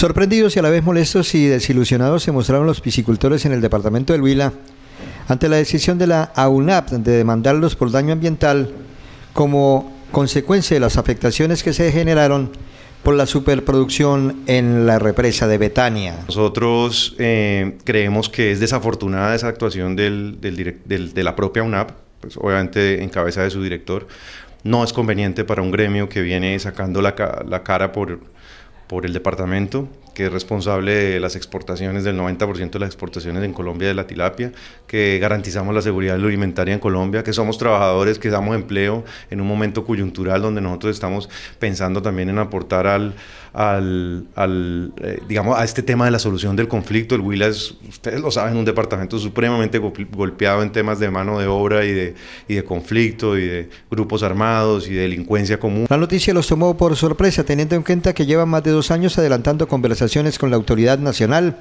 Sorprendidos y a la vez molestos y desilusionados se mostraron los piscicultores en el departamento del Huila ante la decisión de la AUNAP de demandarlos por daño ambiental como consecuencia de las afectaciones que se generaron por la superproducción en la represa de Betania. Nosotros eh, creemos que es desafortunada esa actuación del, de la propia UNAP, pues obviamente en cabeza de su director. No es conveniente para un gremio que viene sacando la cara por, por el departamento que es responsable de las exportaciones, del 90% de las exportaciones en Colombia de la tilapia, que garantizamos la seguridad alimentaria en Colombia, que somos trabajadores, que damos empleo en un momento coyuntural donde nosotros estamos pensando también en aportar al, al, al eh, digamos, a este tema de la solución del conflicto. El Huila es, ustedes lo saben, un departamento supremamente golpeado en temas de mano de obra y de, y de conflicto y de grupos armados y de delincuencia común. La noticia los tomó por sorpresa, teniendo en cuenta que llevan más de dos años adelantando conversaciones con la autoridad nacional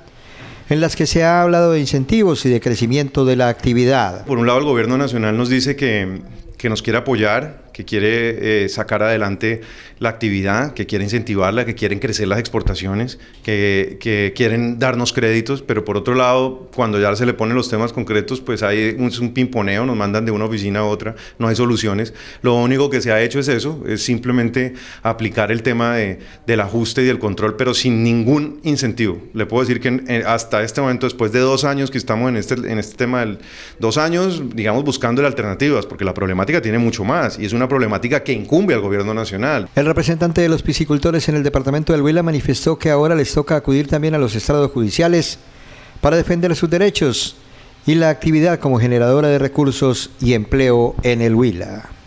en las que se ha hablado de incentivos y de crecimiento de la actividad. Por un lado, el gobierno nacional nos dice que, que nos quiere apoyar que quiere eh, sacar adelante la actividad, que quiere incentivarla, que quieren crecer las exportaciones, que, que, quieren darnos créditos, pero por otro lado, cuando ya se le ponen los temas concretos, pues hay un, un pimponeo, nos mandan de una oficina a otra, no hay soluciones. Lo único que se ha hecho es eso, es simplemente aplicar el tema de, del ajuste y del control, pero sin ningún incentivo. Le puedo decir que eh, hasta este momento, después de dos años que estamos en este, en este tema, del, dos años, digamos, buscando alternativas, porque la problemática tiene mucho más y es una problemática que incumbe al gobierno nacional. El representante de los piscicultores en el departamento del Huila manifestó que ahora les toca acudir también a los estrados judiciales para defender sus derechos y la actividad como generadora de recursos y empleo en el Huila.